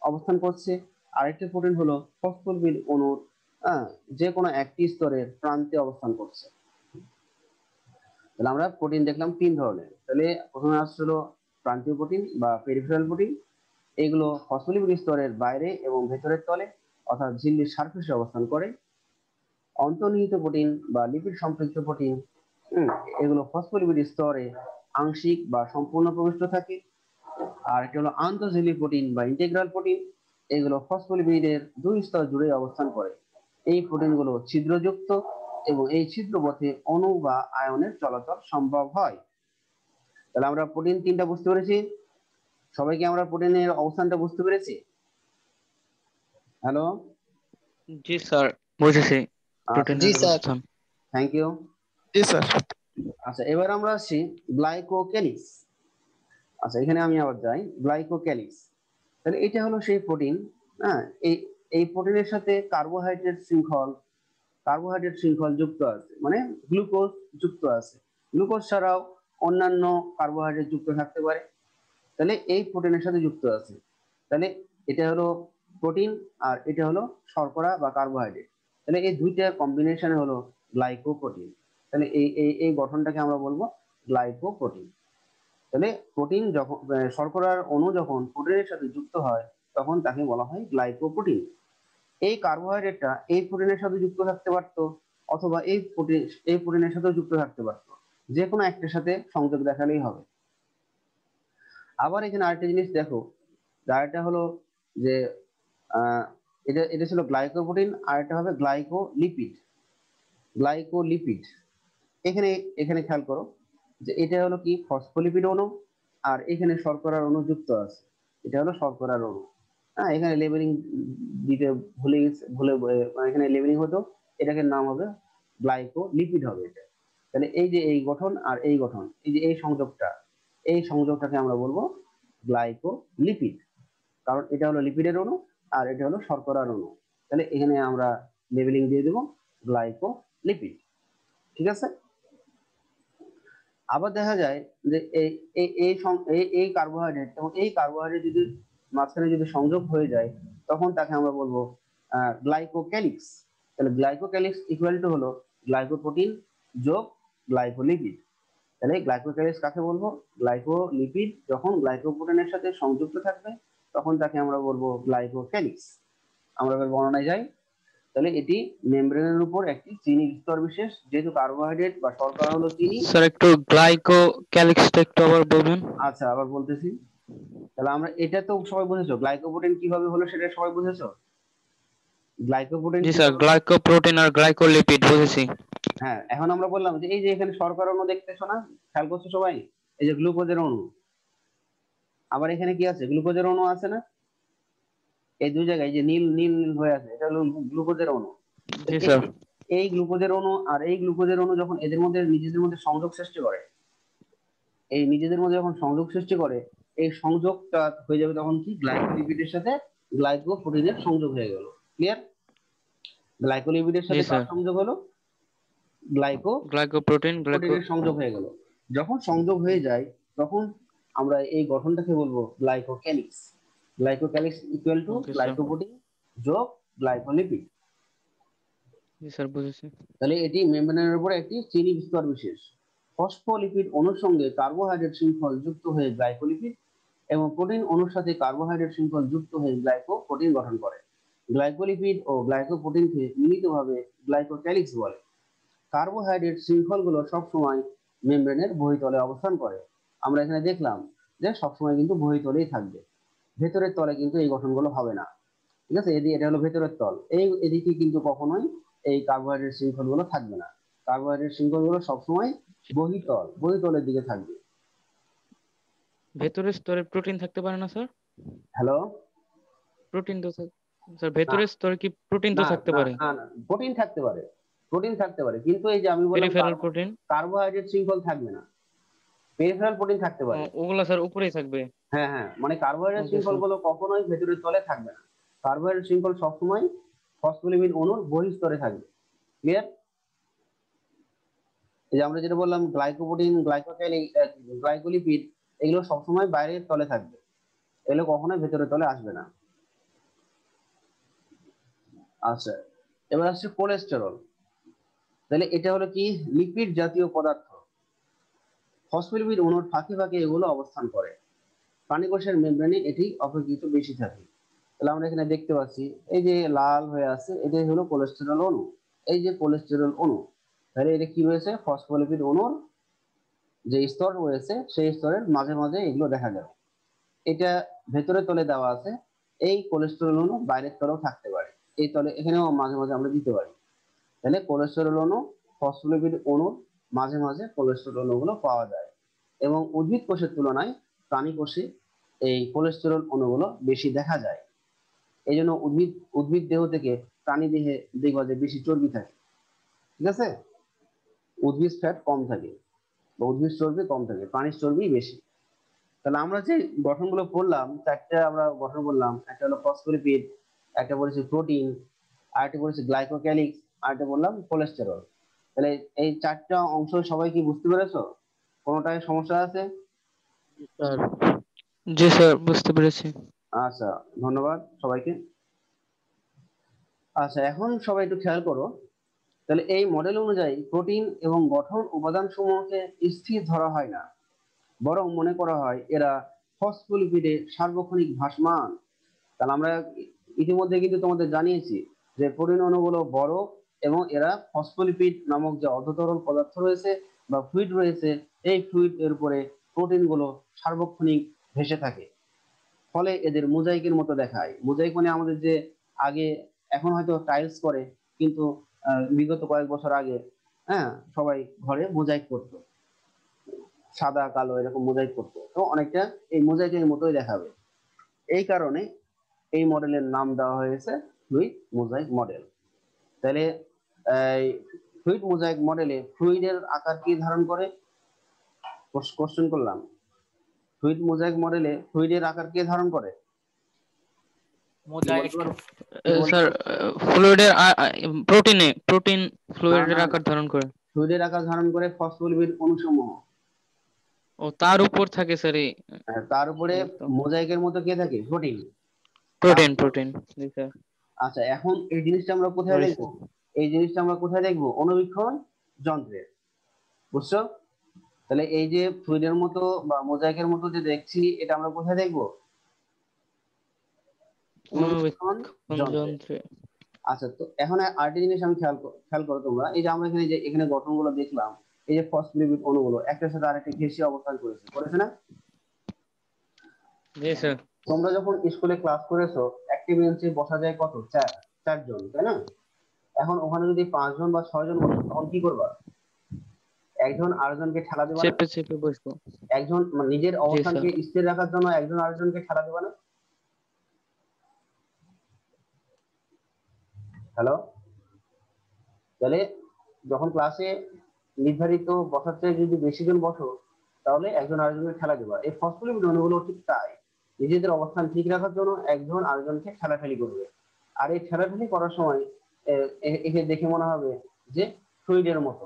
অবস্থান করছে আরেকটা প্রোটিন হলো ফসফোলিপিড অণুর যে কোনো একটি স্তরের প্রান্তে অবস্থান করছে তাহলে আমরা প্রোটিন দেখলাম তিন ধরনের তাহলে প্রথমে হলো প্রান্তীয় প্রোটিন বা পেরিফেরাল প্রোটিন এগুলো ফসফোলিপিড স্তরের বাইরে এবং ভেতরের তলে অর্থাৎ ঝিল্লির সারফেসে অবস্থান করে অন্তর্নিহিত প্রোটিন বা লিপিড সম্পৃক্ত প্রোটিন এগুলো ফসফোলিপিড স্তরে আংশিক বা সম্পূর্ণ প্রবিষ্ট থাকে আর এটা হলো আন্তঃঝিলি প্রোটিন বা ইন্টেগ্রাল প্রোটিন এগুলো ফসফোলিপিডের দুই স্তর জুড়ে অবস্থান করে এই প্রোটিনগুলো ছিদ্রযুক্ত এবং এই ছিদ্র পথে অণু বা আয়নের চলাচল সম্ভব হয় তাহলে আমরা প্রোটিন তিনটা বুঝতে পেরেছি সবাইকে আমরা প্রোটিনের অবস্থানটা বুঝতে পেরেছি হ্যালো জি স্যার বুঝেছি জি স্যার থ্যাংক ইউ স্যার আচ্ছা এবার আমরা আসি গ্লাইকোক্যালিস আচ্ছা এখানে আমি আবার যাই গ্লাইকোক্যালিস তাহলে এটা হলো সেই প্রোটিন হ্যাঁ এই এই প্রোটিনের সাথে কার্বোহাইড্রেট শৃঙ্খল কার্বোহাইড্রেট শৃঙ্খল যুক্ত আছে মানে গ্লুকোজ যুক্ত আছে গ্লুকোজ ছাড়াও অন্যান্য কার্বোহাইড্রেট যুক্ত থাকতে পারে তাহলে এই প্রোটিনের সাথে যুক্ত আছে তাহলে এটা হলো প্রোটিন আর এটা হলো শর্করা বা কার্বোহাইড্রেট তাহলে এই দুইটার কম্বিনেশন হলো গ্লাইকোপ্রোটিন তাহলে এই এই এই গঠনটাকে আমরা বলবো গ্লাইকোপ্রোটিন তাহলে প্রোটিন যখন শর্করার অণু যখন প্রোটিনের সাথে যুক্ত হয় তখন তাকে বলা হয় গ্লাইকোপ্রোটিন এই কার্বোহাইড্রেটটা এই প্রোটিনের সাথে যুক্ত থাকতে পারত অথবা এই প্রোটিন এই প্রোটিনের সাথেও যুক্ত থাকতে পারত যে কোনো একটার সাথে সংযোগ দেখালেই হবে আবার এখানে আরেকটা জিনিস দেখো আরেকটা হলো যে এটা এটা ছিল গ্লাইকোপ্রোটিন আর এটা হবে গ্লাইকোলিপিড গ্লাইকোলিপিড এখানে এখানে খেয়াল করো যে এটা হলো কি ফসফোলিপিড অণু আর এখানে শর্করার অণু যুক্ত আছে এটা হলো শর্করার অণু হ্যাঁ এখানে লেবেলিং দিতে ভুলে ভুলে এখানে লেবেলিং হতো এটাকে নাম হবে গ্লাইকো লিপিড হবে এটা তাহলে এই যে এই গঠন আর এই গঠন এই যে এই সংযোগটা এই সংযোগটাকে আমরা বলবো গ্লাইকো লিপিড কারণ এটা হলো লিপিডের অণু আর এটা হলো শর্করার অণু তাহলে এখানে আমরা লেবেলিং দিয়ে দেবো গ্লাইকো লিপিড ঠিক আছে আবার দেখা যায় যে এই এই এই কার্বোহাইড্রেট এবং এই কার্বোহাইড্রেট যদি মাঝখানে যদি সংযোগ হয়ে যায় তখন তাকে আমরা বলবো গ্লাইকোক্যালিক্স তাহলে গ্লাইকোক্যালিক্স ইকুয়াল টু হলো গ্লাইকোপ্রোটিন যোগ গ্লাইকোলিপিড তাহলে গ্লাইকোক্যালিক্স কাকে বলবো গ্লাইকোলিপিড যখন গ্লাইকোপ্রোটিনের সাথে সংযুক্ত থাকবে তখন তাকে আমরা বলবো গ্লাইকোক্যালিক্স আমরা এবার বর্ণনায় যাই তাহলে এটি মেমব্রেনের উপর একটি চিনি স্তর বিশেষ যেহেতু কার্বোহাইড্রেট বা শর্করা হলো চিনি স্যার একটু গ্লাইকো একটু আবার বলবেন আচ্ছা আবার বলতেছি তাহলে আমরা এটা তো সবাই বুঝেছো গ্লাইকোপ্রোটিন কিভাবে হলো সেটা সবাই বুঝেছো গ্লাইকোপ্রোটিন জি স্যার গ্লাইকোপ্রোটিন আর গ্লাইকোলিপিড বুঝেছি হ্যাঁ এখন আমরা বললাম যে এই যে এখানে শর্করা অণু দেখতেছো না খেয়াল করছো সবাই এই যে গ্লুকোজের অণু আবার এখানে কি আছে গ্লুকোজের অণু আছে না এই দুই জায়গায় যে নীল নীল নীল হয়ে আছে এটা হলো গ্লুকোজের অণু এই গ্লুকোজের অণু আর এই গ্লুকোজের অণু যখন এদের মধ্যে নিজেদের মধ্যে সংযোগ সৃষ্টি করে এই নিজেদের মধ্যে যখন সংযোগ সৃষ্টি করে এই সংযোগটা হয়ে যাবে তখন কি গ্লাইকোলিপিডের সাথে গ্লাইকোপ্রোটিনের সংযোগ হয়ে গেল ক্লিয়ার গ্লাইকোলিপিডের সাথে কার সংযোগ হলো গ্লাইকো গ্লাইকোপ্রোটিন গ্লাইকোপ্রোটিনের সংযোগ হয়ে গেল যখন সংযোগ হয়ে যায় তখন আমরা এই গঠনটাকে বলবো glycocalyx glycocalyx equal to okay, glycoprotein যোগ গ্লাইকোলিপিড স্যার বুঝেছি তাহলে এটি মেমব্রেনের উপর একটি চিনি বিস্তর বিশেষ ফসফোলিপিড অণুর সঙ্গে কার্বোহাইড্রেট শৃঙ্খল যুক্ত হয়ে গ্লাইকোলিপিড এবং প্রোটিন অণুর সাথে কার্বোহাইড্রেট শৃঙ্খল যুক্ত হয়ে গ্লাইকোপ্রোটিন গঠন করে গ্লাইকোলিপিড ও গ্লাইকোপ্রোটিনকে মিলিতভাবে গ্লাইকোক্যালিক্স বলে কার্বোহাইড্রেট শৃঙ্খলগুলো সবসময় মেমব্রেনের বহিতলে অবস্থান করে আমরা এখানে দেখলাম যে সবসময় কিন্তু বহিতলেই থাকবে ভেতরের তলে কিন্তু এই গঠনগুলো হবে না ঠিক আছে এদিকে এটা হলো ভেতরের তল এই এদিকে কিন্তু কখনোই এই কার্বোহাইড্রেট শৃঙ্খল গুলো থাকবে না কার্বোহাইড্রেট শৃঙ্খল গুলো সবসময় বহিতল বহিতলের দিকে থাকবে ভেতরের স্তরে প্রোটিন থাকতে পারে না স্যার হ্যালো প্রোটিন তো স্যার ভেতরের স্তরে কি প্রোটিন তো থাকতে পারে না না প্রোটিন থাকতে পারে প্রোটিন থাকতে পারে কিন্তু এই যে আমি বললাম পেরিফেরাল প্রোটিন কার্বোহাইড্রেট শৃঙ্খল থাকবে না পেরিফেরাল প্রোটিন থাকতে পারে ওগুলা স্যার উপরেই থাকবে হ্যাঁ হ্যাঁ মানে কার্বোহাইড্রেট আচ্ছা, শৃঙ্খলগুলো আচ্ছা। কখনোই ভেতরের তলে থাকবে না কার্বোহাইড্রেট শৃঙ্খল সবসময় ফসফোলিপিড অণুর বহিস্তরে থাকবে ক্লিয়ার এই যে আমরা যেটা বললাম গ্লাইকোপ্রোটিন গ্লাইকোকাইল গ্লাইকোলিপিড এগুলো সবসময় বাইরের তলে থাকবে এগুলো কখনোই ভেতরের তলে আসবে না আচ্ছা এবার আসছে কোলেস্টেরল তাহলে এটা হলো কি লিপিড জাতীয় পদার্থ ফসফোলিপিড অণুর ফাঁকে ফাঁকে এগুলো অবস্থান করে প্রাণী কোষের মেমব্রেনে এটি অপেক্ষিত বেশি থাকে তাহলে আমরা এখানে দেখতে পাচ্ছি এই যে লাল হয়ে আছে এটাই হলো কোলেস্টেরল অণু এই যে কোলেস্টেরল অণু তাহলে এটা কি রয়েছে ফসফোলিপিড অণুর যে স্তর রয়েছে সেই স্তরের মাঝে মাঝে এগুলো দেখা যাবে এটা ভেতরে তলে দেওয়া আছে এই কোলেস্টেরল অণু বাইরের তলেও থাকতে পারে এই তলে এখানেও মাঝে মাঝে আমরা দিতে পারি তাহলে কোলেস্টেরল অণু ফসফোলিপিড অণুর মাঝে মাঝে কোলেস্টেরল অণুগুলো পাওয়া যায় এবং উদ্ভিদ কোষের তুলনায় প্রাণী কোষে এই কোলেস্টেরল অণুগুলো বেশি দেখা যায় এই জন্য উদ্ভিদ উদ্ভিদ দেহ থেকে প্রাণী দেহে দেখবা যে বেশি চর্বি থাকে ঠিক আছে উদ্ভিদ ফ্যাট কম থাকে বা উদ্ভিদ চর্বি কম থাকে প্রাণীর চর্বি বেশি তাহলে আমরা যে গঠনগুলো পড়লাম চারটে আমরা গঠন করলাম একটা হলো ফসফোলিপিড একটা বলেছি প্রোটিন আরেকটা বলেছি গ্লাইকোক্যালিক্স আরেকটা বললাম কোলেস্টেরল তাহলে এই চারটা অংশ সবাই কি বুঝতে পেরেছো কোনোটায় সমস্যা আছে জি স্যার বুঝতে পেরেছি আচ্ছা ধন্যবাদ সবাইকে আচ্ছা এখন সবাই একটু খেয়াল করো তাহলে এই মডেল অনুযায়ী প্রোটিন এবং গঠন উপাদান সমূহকে স্থির ধরা হয় না বরং মনে করা হয় এরা ফসফোলিপিডে সার্বক্ষণিক ভাসমান তাহলে আমরা ইতিমধ্যে কিন্তু তোমাদের জানিয়েছি যে প্রোটিন অনুগুলো বড় এবং এরা ফসফোলিপিড নামক যে অর্ধতরল পদার্থ রয়েছে বা ফ্লুইড রয়েছে এই ফ্লুইড এর উপরে প্রোটিনগুলো সার্বক্ষণিক ভেসে থাকে ফলে এদের মোজাইকের মতো দেখায় মোজাইক মানে আমাদের যে আগে এখন হয়তো টাইলস করে কিন্তু বিগত কয়েক বছর আগে হ্যাঁ সবাই ঘরে মোজাইক করতো সাদা কালো এরকম মোজাইক করতো তো অনেকটা এই মোজাইকের মতোই দেখাবে এই কারণে এই মডেলের নাম দেওয়া হয়েছে ফ্লুইড মোজাইক মডেল তাহলে ফ্লুইড মোজাইক মডেলে ফ্লুইডের আকার কি ধারণ করে কোশ্চেন করলাম ফ্লুইড মোজাইক মডেলে ফ্লুইডের আকার কে ধারণ করে মোজাইক স্যার ফ্লুইডের প্রোটিনে প্রোটিন ফ্লুইডের আকার ধারণ করে ফ্লুইডের আকার ধারণ করে ফসফোলিপিড অণুসমূহ ও তার উপর থাকে স্যার তার উপরে মোজাইকের মতো কে থাকে প্রোটিন প্রোটিন প্রোটিন আচ্ছা এখন এই জিনিসটা আমরা কোথায় দেখব এই জিনিসটা আমরা কোথায় দেখব অনুবীক্ষণ যন্ত্রে বুঝছো তাহলে এই যে ফ্লুইডের মতো বা মোজাইকের মতো যে দেখছি এটা আমরা কোথায় দেখব আচ্ছা তো এখন আরেকটা জিনিস আমি খেয়াল খেয়াল করো তোমরা এই যে আমরা এখানে যে এখানে গঠনগুলো দেখলাম এই যে ফসফোলিপিড অণুগুলো একটার সাথে আরেকটা ঘেঁষে অবস্থান করেছে করেছে না তোমরা যখন স্কুলে ক্লাস করেছো একটি বেঞ্চে বসা যায় কত চার চারজন তাই না এখন ওখানে যদি পাঁচজন বা ছয়জন বসে তখন কি করবা একজন আরেকজনকে ঠেলা দেবে চেপে চেপে বসবো একজন মানে নিজের অবস্থানকে স্থির রাখার জন্য একজন আরেকজনকে ঠেলা দেবে না হ্যালো তাহলে যখন ক্লাসে নির্ধারিত বসার চেয়ে যদি বেশি জন বসো তাহলে একজন আরেকজনকে খেলা দেবা এই ফসফুলিপ অনুগুলো ঠিক তাই নিজেদের অবস্থান ঠিক রাখার জন্য একজন আরেকজনকে খেলাখেলি করবে আর এই খেলাখেলি করার সময় একে দেখে মনে হবে যে শরীরের মতো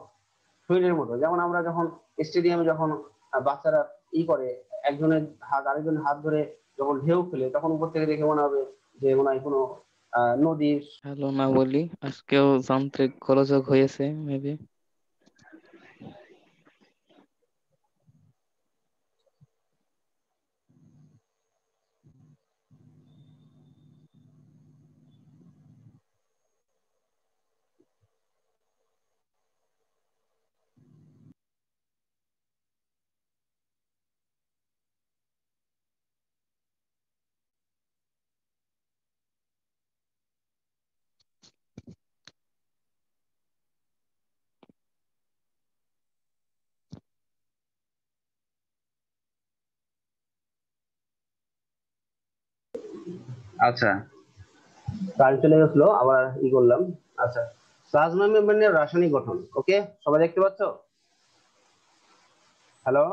শরীরের মতো যেমন আমরা যখন স্টেডিয়ামে যখন বাচ্চারা ই করে একজনের হাত আরেকজনের হাত ধরে যখন ঢেউ খেলে তখন উপর থেকে দেখে মনে হবে যে মনে হয় কোনো নদীর হ্যালো না বলি আজকেও যান্ত্রিক গোলযোগ হয়েছে মেবি আচ্ছা কাল চলে গেছিল আবার ই করলাম আচ্ছা প্লাজমা মেমব্রেনের রাসায়নিক গঠন ওকে সবাই দেখতে পাচ্ছ হ্যালো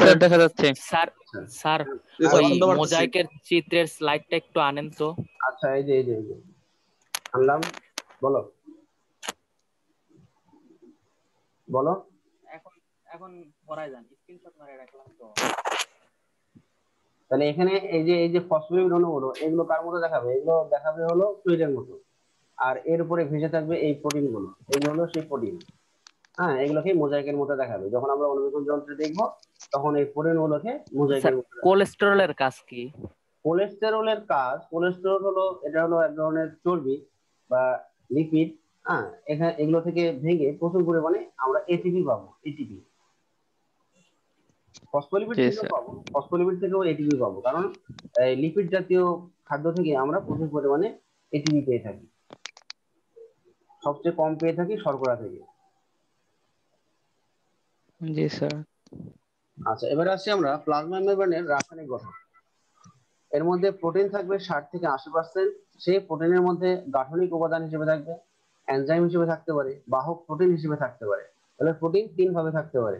স্যার দেখা যাচ্ছে স্যার আচ্ছা। স্যার ওই মোজাইকের চিত্রের স্লাইডটা একটু আনেন তো আচ্ছা এই যে এই যে আনলাম বলো বলো এখন এখন পড়ায় যান স্ক্রিনশট মারে রাখলাম তো তাহলে এখানে এই যে এই যে ফসফরিক অণুগুলো এগুলো কার মতো দেখাবে এগুলো দেখাবে হলো ফ্লুইডের মতো আর এর উপরে ভেসে থাকবে এই প্রোটিনগুলো এগুলো হলো সেই প্রোটিন হ্যাঁ এগুলোকে মোজাইকের মতো দেখাবে যখন আমরা অনুবীক্ষণ যন্ত্রে দেখব তখন এই প্রোটিনগুলোকে মোজাইকের কোলেস্টেরলের কাজ কি কোলেস্টেরলের কাজ কোলেস্টেরল হলো এটা হলো এক ধরনের চর্বি বা লিপিড হ্যাঁ এখানে এগুলো থেকে ভেঙে প্রচুর পরিমাণে আমরা এটিপি পাবো এটিপি ফসফোলিপিড থেকে পাবো ফসফোলিপিড থেকেও এটিপি পাবো কারণ লিপিড জাতীয় খাদ্য থেকে আমরা প্রচুর পরিমাণে এটিপি পেয়ে থাকি সবচেয়ে কম পেয়ে থাকি শর্করা থেকে জি স্যার আচ্ছা এবার আসছি আমরা প্লাজমা মেমব্রেনের রাসায়নিক গঠন এর মধ্যে প্রোটিন থাকবে ষাট থেকে আশি পার্সেন্ট সেই প্রোটিনের মধ্যে গাঠনিক উপাদান হিসেবে থাকবে এনজাইম হিসেবে থাকতে পারে বাহক প্রোটিন হিসেবে থাকতে পারে তাহলে প্রোটিন তিন ভাবে থাকতে পারে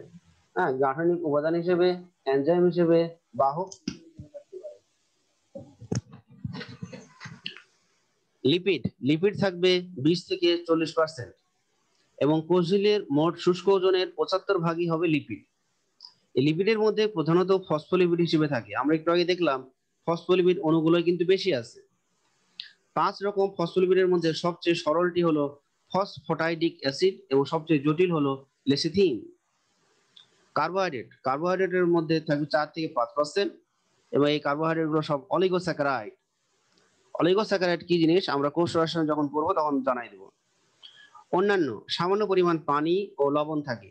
হ্যাঁ গাঠনিক উপাদান হিসেবে এনজাইম হিসেবে বাহক লিপিড লিপিড থাকবে বিশ থেকে চল্লিশ পার্সেন্ট এবং কোষঝিলের মোট শুষ্ক ওজনের পঁচাত্তর ভাগই হবে লিপিড এই লিপিডের মধ্যে প্রধানত ফসফোলিপিড হিসেবে থাকে আমরা একটু আগে দেখলাম ফসফোলিপিড অণুগুলো কিন্তু বেশি আছে পাঁচ রকম ফসফোলিপিডের মধ্যে সবচেয়ে সরলটি হলো ফসফোটাইডিক অ্যাসিড এবং সবচেয়ে জটিল হলো লেসিথিন কার্বোহাইড্রেট কার্বোহাইড্রেটের মধ্যে থাকবে চার থেকে পাঁচ পার্সেন্ট এবং এই কার্বোহাইড্রেটগুলো সব অলিগোস্যাকারাইড অলিগোস্যাকারাইড কি জিনিস আমরা কোষ রসায়ন যখন পড়বো তখন জানাই দেব অন্যান্য সামান্য পরিমাণ পানি ও লবণ থাকে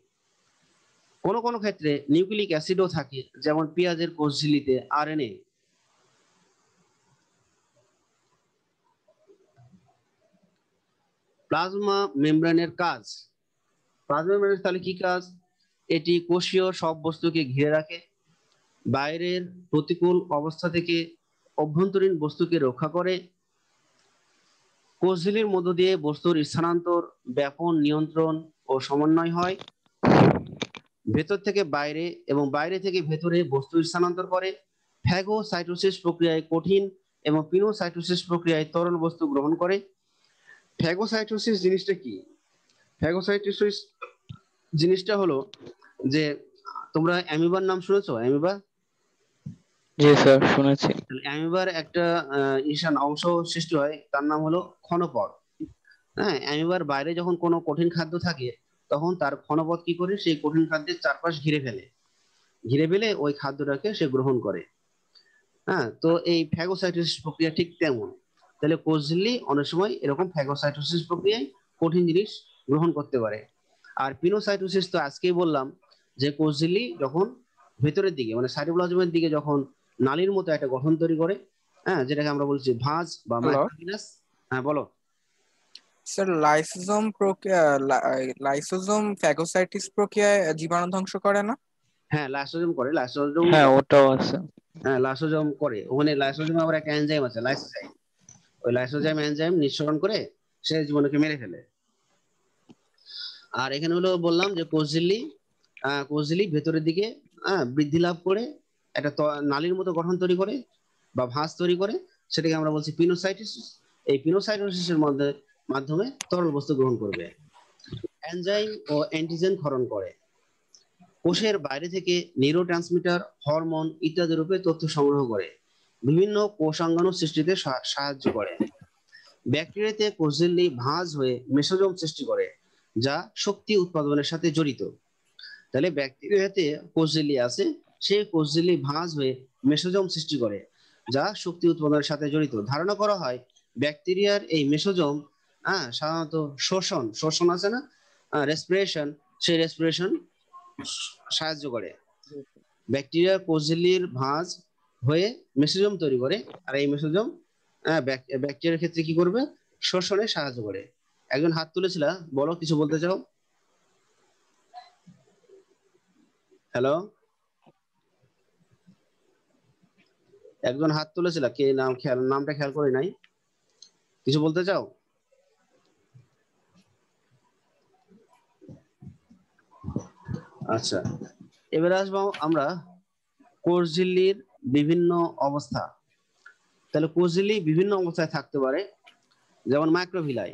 কোন কোন ক্ষেত্রে নিউক্লিক অ্যাসিডও থাকে যেমন পেঁয়াজের কোষ ঝিলিতে এ প্লাজমা মেমব্রেনের কাজ প্লাজমা মেমব্রেনের তাহলে কি কাজ এটি কোষীয় সব বস্তুকে ঘিরে রাখে বাইরের প্রতিকূল অবস্থা থেকে অভ্যন্তরীণ বস্তুকে রক্ষা করে কোষঝিলির মধ্য দিয়ে বস্তুর স্থানান্তর ব্যাপন নিয়ন্ত্রণ ও সমন্বয় হয় ভেতর থেকে বাইরে এবং বাইরে থেকে ভেতরে বস্তু স্থানান্তর করে ফ্যাগোসাইটোসিস প্রক্রিয়ায় কঠিন এবং পিনোসাইটোসিস প্রক্রিয়ায় তরল বস্তু গ্রহণ করে ফ্যাগোসাইটোসিস জিনিসটা কি ফ্যাগোসাইটোসিস জিনিসটা হলো যে তোমরা অ্যামিবার নাম শুনেছো অ্যামিবা জি স্যার শুনেছি অ্যামিবার একটা ঈশান অংশ সৃষ্টি হয় তার নাম হলো ক্ষণপথ হ্যাঁ অ্যামিবার বাইরে যখন কোনো কঠিন খাদ্য থাকে তখন তার ক্ষণপথ কি করে সেই কঠিন খাদ্যের চারপাশ ঘিরে ফেলে ঘিরে ফেলে ওই খাদ্যটাকে সে গ্রহণ করে হ্যাঁ তো এই ফ্যাগোসাইটোসিস প্রক্রিয়া ঠিক তেমন তাহলে কোজলি অনেক সময় এরকম ফ্যাগোসাইটোসিস প্রক্রিয়ায় কঠিন জিনিস গ্রহণ করতে পারে আর পিনোসাইটোসিস তো আজকেই বললাম যে কোষঝিল্লি যখন ভেতরের দিকে মানে সাইটোপ্লাজমের দিকে যখন নালীর মতো একটা গঠন তৈরি করে হ্যাঁ যেটাকে আমরা বলছি ভাঁজ বা মাইক্রোভিনাস হ্যাঁ বলো স্যার লাইসোজোম প্রক্রিয়া লাইসোজোম ফ্যাগোসাইটিস প্রক্রিয়ায় জীবাণু ধ্বংস করে না হ্যাঁ লাইসোজোম করে লাইসোজোম হ্যাঁ ওটাও আছে হ্যাঁ লাইসোজোম করে ওখানে লাইসোজোম আবার একটা এনজাইম আছে লাইসোজাইম ওই লাইসোজাইম এনজাইম নিঃসরণ করে সে জীবাণুকে মেরে ফেলে আর এখানে হলো বললাম যে কোষঝিল্লি কোষঝিলি ভেতরের দিকে হ্যাঁ বৃদ্ধি লাভ করে একটা নালীর মতো গঠন তৈরি করে বা ভাঁজ তৈরি করে সেটাকে আমরা বলছি পিনোসাইটিস এই পিনোসাইটোসিসের মধ্যে মাধ্যমে তরল বস্তু গ্রহণ করবে এনজাইম ও অ্যান্টিজেন ক্ষরণ করে কোষের বাইরে থেকে নিউরো ট্রান্সমিটার হরমোন ইত্যাদি রূপে তথ্য সংগ্রহ করে বিভিন্ন কোষাঙ্গাণু সৃষ্টিতে সাহায্য করে ব্যাকটেরিয়াতে কোষঝিল্লি ভাঁজ হয়ে মেসোজম সৃষ্টি করে যা শক্তি উৎপাদনের সাথে জড়িত তাহলে ব্যাকটেরিয়াতে কোষঝিল্লি আছে সেই কোষঝিল্লি ভাঁজ হয়ে মেসোজম সৃষ্টি করে যা শক্তি উৎপাদনের সাথে জড়িত ধারণা করা হয় ব্যাকটেরিয়ার এই মেসোজম হ্যাঁ সাধারণত শোষণ শোষণ আছে না রেসপিরেশন হ্যাঁ, সেই রেসপিরেশন সাহায্য করে ব্যাকটেরিয়ার কোষঝিল্লির ভাঁজ হয়ে মেসোজম তৈরি করে আর এই মেসোজম হ্যাঁ, ব্যাকটেরিয়ার ক্ষেত্রে কি করবে শোষণে সাহায্য করে একজন হাত তুলেছিল বলো কিছু বলতে চাও হ্যালো একজন হাত তুলেছিল কে নাম খেয়াল নামটা খেয়াল করি নাই কিছু বলতে চাও আচ্ছা এবারে আসবো আমরা কোষ বিভিন্ন অবস্থা তাহলে কোষ বিভিন্ন অবস্থায় থাকতে পারে যেমন মাইক্রোভিলাই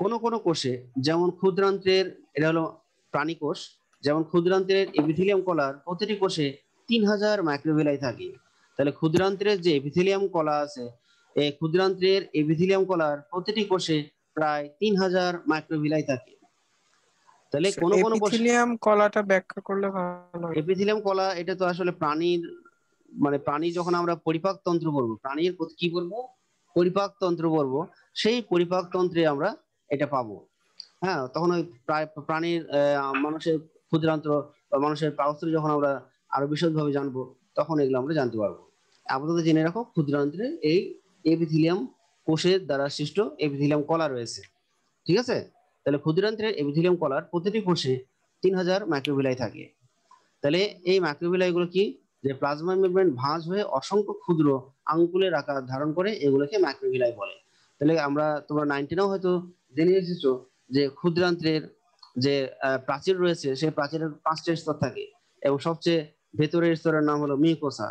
কোন কোন কোষে যেমন ক্ষুদ্রান্তের এটা হলো প্রাণী কোষ যেমন ক্ষুদ্রান্তের এপিথিলিয়াম কলার প্রতিটি কোষে তিন হাজার মাইক্রোভিলাই থাকে তাহলে ক্ষুদ্রান্তের যে এপিথিলিয়াম কলা আছে এই ক্ষুদ্রান্তের এপিথিলিয়াম কলার প্রতিটি কোষে প্রায় তিন হাজার মাইক্রোভিলাই থাকে তাহলে কোন কোন এপিথিলিয়াম কলাটা ব্যাখ্যা করলে ভালো হয় এপিথিলিয়াম কলা এটা তো আসলে প্রাণীর মানে প্রাণী যখন আমরা পরিপাক তন্ত্র করব প্রাণীর কি করব পরিপাক তন্ত্র করব সেই পরিপাক তন্ত্রে আমরা এটা পাবো হ্যাঁ তখন ওই প্রাণীর মানুষের ক্ষুদ্রান্ত বা মানুষের পাউস্তরে যখন আমরা আরো বিশদভাবে জানবো তখন এগুলো আমরা জানতে পারবো আপাতত জেনে রাখো ক্ষুদ্রান্ত্রে এই এপিথিলিয়াম কোষের দ্বারা সৃষ্ট এপিথিলিয়াম কলা রয়েছে ঠিক আছে তাহলে ক্ষুদ্রান্ত্রের এপিথিলিয়াম কলার প্রতিটি কোষে তিন হাজার মাইক্রোভিলাই থাকে তাহলে এই মাইক্রোভিলাইগুলো কি যে প্লাজমা মেমব্রেন ভাঁজ হয়ে অসংখ্য ক্ষুদ্র আঙ্গুলের আকার ধারণ করে এগুলোকে মাইক্রোভিলাই বলে তাহলে আমরা তোমরা নাইনটিনেও হয়তো জেনে এসেছো যে ক্ষুদ্রান্ত্রের যে প্রাচীর রয়েছে সেই প্রাচীরের পাঁচটা স্তর থাকে এবং সবচেয়ে ভেতরের স্তরের নাম হলো মিকোসা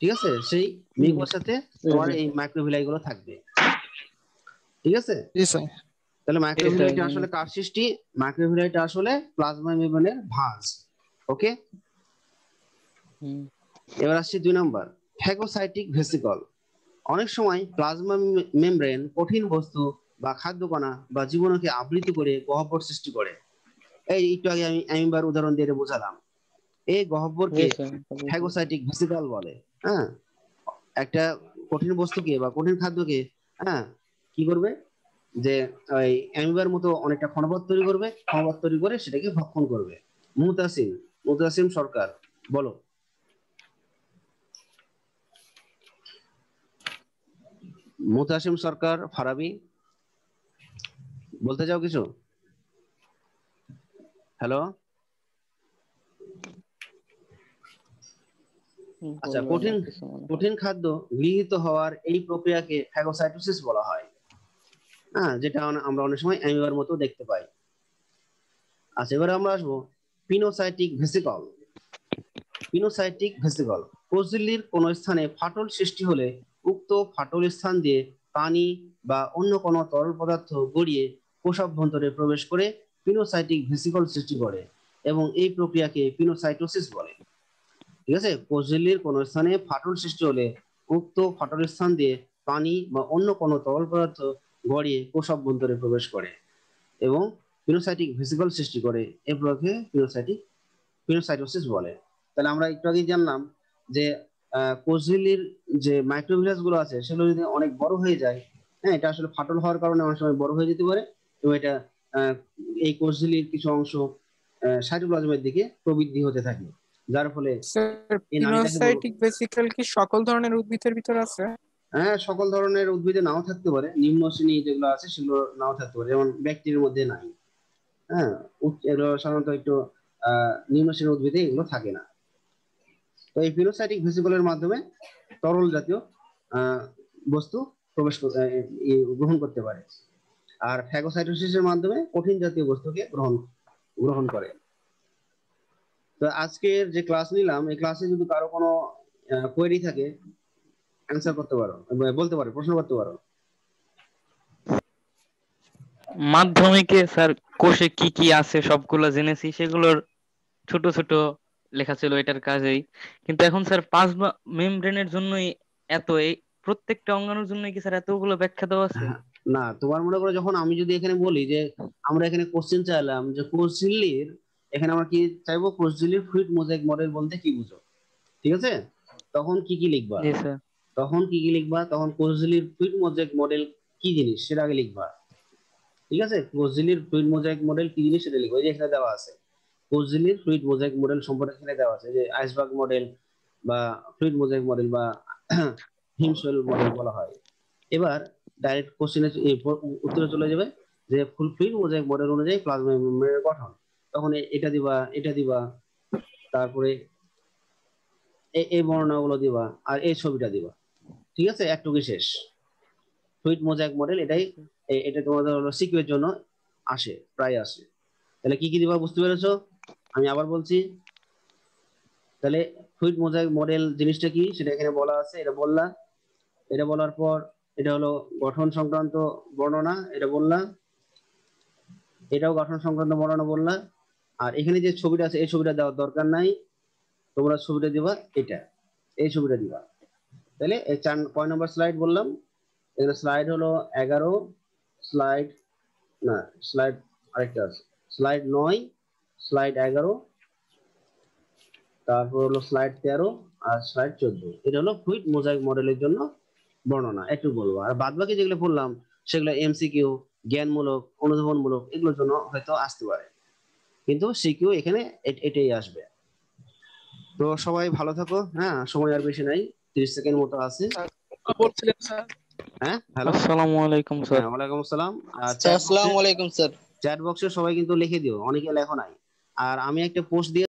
ঠিক আছে সেই মিকোসাতে তোমার এই মাইক্রোভিলাই গুলো থাকবে ঠিক আছে তাহলে মাইক্রোভিলাইটা আসলে কার সৃষ্টি মাইক্রোভিলাইটা আসলে প্লাজমা মেমব্রেনের ভাঁজ ওকে এবার আসছি দুই নাম্বার ফ্যাগোসাইটিক ভেসিকল অনেক সময় প্লাজমা মেমব্রেন কঠিন বস্তু বা খাদ্যকণা বা জীবনকে আবৃত করে গহ্বর সৃষ্টি করে এই একটু আগে আমি আমি বার উদাহরণ দিয়ে বোঝালাম এই গহ্বরকে ফ্যাগোসাইটিক ভেসিকাল বলে হ্যাঁ একটা কঠিন বস্তুকে বা কঠিন খাদ্যকে হ্যাঁ কি করবে যে ওই অ্যামিবার মতো অনেকটা ক্ষণবাদ তৈরি করবে ক্ষণবাদ তৈরি করে সেটাকে ভক্ষণ করবে মুতাসিম মুতাসিম সরকার বলো মুতাসিম সরকার ফারাবি বলতে চাও কিছু হ্যালো আচ্ছা কঠিন কঠিন খাদ্য গৃহীত হওয়ার এই প্রক্রিয়াকে ফ্যাগোসাইটোসিস বলা হয় হ্যাঁ যেটা আমরা অনেক সময় অ্যামিবার মতো দেখতে পাই আচ্ছা এবারে আমরা আসবো পিনোসাইটিক ভেসিকল পিনোসাইটিক ভেসিকল কোষঝিল্লির কোনো স্থানে ফাটল সৃষ্টি হলে উক্ত ফাটল স্থান দিয়ে পানি বা অন্য কোনো তরল পদার্থ গড়িয়ে কোষাভ্যন্তরে প্রবেশ করে পিনোসাইটিক ভেসিকল সৃষ্টি করে এবং এই প্রক্রিয়াকে পিনোসাইটোসিস বলে ঠিক আছে কোষঝিল্লির কোনো স্থানে ফাটল সৃষ্টি হলে উক্ত ফাটলের স্থান দিয়ে পানি বা অন্য কোনো তরল পদার্থ গড়িয়ে কোষ অভ্যন্তরে প্রবেশ করে এবং পিনোসাইটিক ভেসিকল সৃষ্টি করে এ প্রকে পিনোসাইটিক পিনোসাইটোসিস বলে তাহলে আমরা একটু আগেই জানলাম যে কোষঝিল্লির যে গুলো আছে সেগুলো যদি অনেক বড় হয়ে যায় হ্যাঁ এটা আসলে ফাটল হওয়ার কারণে অনেক সময় বড় হয়ে যেতে পারে এবং এটা এই কোষঝিলির কিছু অংশ সাইটোপ্লাজমের দিকে প্রবৃদ্ধি হতে থাকে যার ফলে কি সকল ধরনের উদ্ভিদের ভিতর আছে হ্যাঁ সকল ধরনের উদ্ভিদে নাও থাকতে পারে নিম্ন শ্রেণী যেগুলো আছে সেগুলো নাও থাকতে পারে যেমন ব্যক্তির মধ্যে নাই হ্যাঁ এগুলো সাধারণত একটু নিম্ন শ্রেণীর উদ্ভিদে এগুলো থাকে না তো এই পিনোসাইটিক ভেসিকলের মাধ্যমে তরল জাতীয় বস্তু প্রবেশ গ্রহণ করতে পারে আর ফ্যাগোসাইটোসিসের মাধ্যমে কঠিন জাতীয় বস্তুকে গ্রহণ গ্রহণ করে তো আজকের যে ক্লাস নিলাম এই ক্লাসে যদি কারো কোনো কোয়েরি থাকে অ্যান্সার করতে পারো বলতে পারো প্রশ্ন করতে পারো মাধ্যমিকে স্যার কোষে কি কি আছে সবগুলো জেনেছি সেগুলোর ছোট ছোট লেখা ছিল এটার কাজেই কিন্তু এখন স্যার পাঁচ মেমব্রেনের জন্যই এত এই প্রত্যেকটা অঙ্গাণুর জন্য কি স্যার এতগুলো ব্যাখ্যা দেওয়া আছে হ্যাঁ। না তোমার মনে করো যখন আমি যদি এখানে বলি যে আমরা এখানে কোশ্চেন চাইলাম যে কোর্সিলির এখানে আমরা কি চাইবো কোর্সিলির ফ্লুইড মোজাইক মডেল বলতে কি বুঝো ঠিক আছে তখন কি কি লিখবা তখন কি কি লিখবা তখন কোর্সিলির ফ্লুইড মোজাইক মডেল কি জিনিস সেটা আগে লিখবা ঠিক আছে কোর্সিলির ফ্লুইড মোজাইক মডেল কি জিনিস সেটা লিখবা এই যে এখানে দেওয়া আছে কোর্সিলির ফ্লুইড মোজাইক মডেল সম্পর্কে এখানে দেওয়া আছে যে আইসবার্গ মডেল বা ফ্লুইড মোজাইক মডেল বা [clears throat] হিমশৈল মডেল বলা হয় এবার ডাইরেক্ট কোশ্চেনের উত্তরে চলে যাবে যে ফুলফিল মোজাইক মডেল অনুযায়ী প্লাজমা মেমব্রেনের গঠন তখন এটা দিবা এটা দিবা তারপরে এই বর্ণনাগুলো দিবা আর এই ছবিটা দিবা ঠিক আছে একটুকু শেষ ফুইট মোজাইক মডেল এটাই এটা তোমাদের হলো সিকিউর জন্য আসে প্রায় আসে তাহলে কি কি দিবা বুঝতে পেরেছো আমি আবার বলছি তাহলে ফুইট মোজাইক মডেল জিনিসটা কি সেটা এখানে বলা আছে এটা বললা এটা বলার পর এটা হলো গঠন সংক্রান্ত বর্ণনা এটা বললাম এটাও গঠন সংক্রান্ত বর্ণনা বললাম আর এখানে যে ছবিটা আছে এই ছবিটা দেওয়ার দরকার নাই তোমরা ছবিটা দিবা এটা এই ছবিটা দিবা তাহলে এই চার কয় নম্বর স্লাইড বললাম এখানে স্লাইড হলো এগারো স্লাইড না স্লাইড আরেকটা আছে স্লাইড নয় স্লাইড এগারো তারপর হলো স্লাইড তেরো আর স্লাইড চোদ্দ এটা হলো ফুইট মোজাইক মডেলের জন্য বর্ণনা একটু বলবো আর বাদ বাকি যেগুলো পড়লাম সেগুলো এমসিকিউ জ্ঞানমূলক অনুধাবনমূলক এগুলোর জন্য হয়তো আসতে পারে কিন্তু সিকিউ এখানে এটাই আসবে তো সবাই ভালো থাকো হ্যাঁ সময় আর বেশি নাই ত্রিশ সেকেন্ড মতো আছে বলছিলেন স্যার হ্যাঁ হ্যালো আসসালামু আলাইকুম স্যার হ্যাঁ, আসসালাম আচ্ছা আসসালামু আলাইকুম স্যার চ্যাট বক্সে সবাই কিন্তু লিখে দিও অনেকে লেখো নাই আর আমি একটা পোস্ট দিয়ে